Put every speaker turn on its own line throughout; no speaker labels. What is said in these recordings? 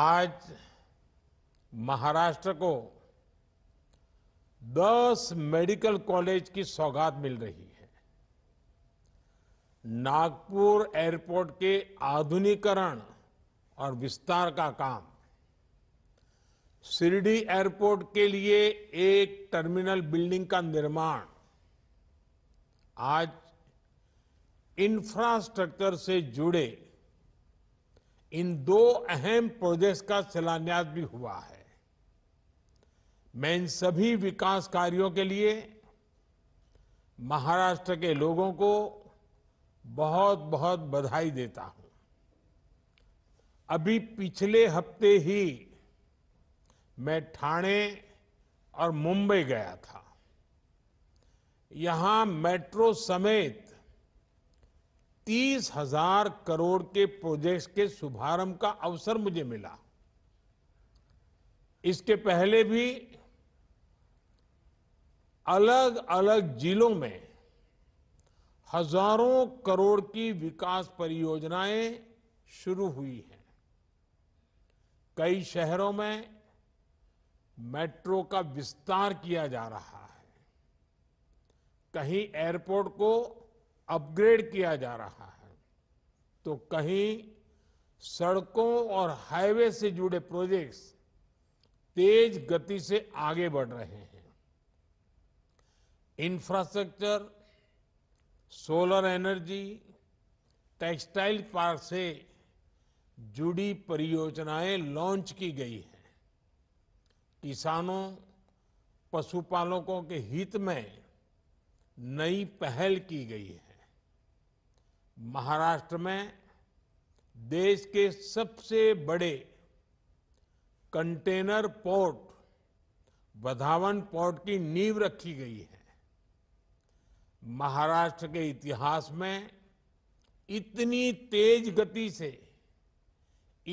आज महाराष्ट्र को 10 medical college की सौगात मिल रही है नागपुर एयरपोर्ट के आधुनिकरण और विस्तार का काम सिरडी एयरपोर्ट के लिए एक टर्मिनल बिल्डिंग का निर्माण आज इंफ्रास्ट्रक्चर से जुड़े इन दो अहम प्रोजेक्ट्स का शिलान्यास भी हुआ है मैं इन सभी विकास कार्यों के लिए महाराष्ट्र के लोगों को बहुत बहुत बधाई देता हूं अभी पिछले हफ्ते ही मैं ठाणे और मुंबई गया था यहां मेट्रो समेत तीस हजार करोड़ के प्रोजेक्ट्स के शुभारंभ का अवसर मुझे मिला इसके पहले भी अलग अलग जिलों में हजारों करोड़ की विकास परियोजनाएं शुरू हुई हैं कई शहरों में मेट्रो का विस्तार किया जा रहा है कहीं एयरपोर्ट को अपग्रेड किया जा रहा है तो कहीं सड़कों और हाईवे से जुड़े प्रोजेक्ट्स तेज गति से आगे बढ़ रहे हैं infrastructure solar energy textile park से जुड़ी परियोजनाएं लॉन्च की गई हैं किसानों पशुपालकों के हित में नई पहल की गई है महाराष्ट्र में देश के सबसे बड़े कंटेनर पोर्ट बधावन पोर्ट की नींव रखी गई है महाराष्ट्र के इतिहास में इतनी तेज गति से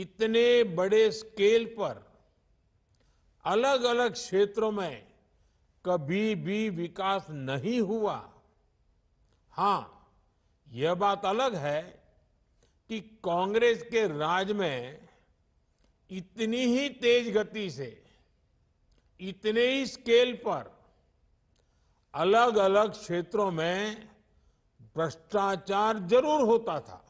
इतने बड़े स्केल पर अलग अलग क्षेत्रों में कभी भी विकास नहीं हुआ हाँ यह बात अलग है कि कांग्रेस के राज में इतनी ही तेज गति से इतने ही स्केल पर अलग अलग क्षेत्रों में भ्रष्टाचार जरूर होता था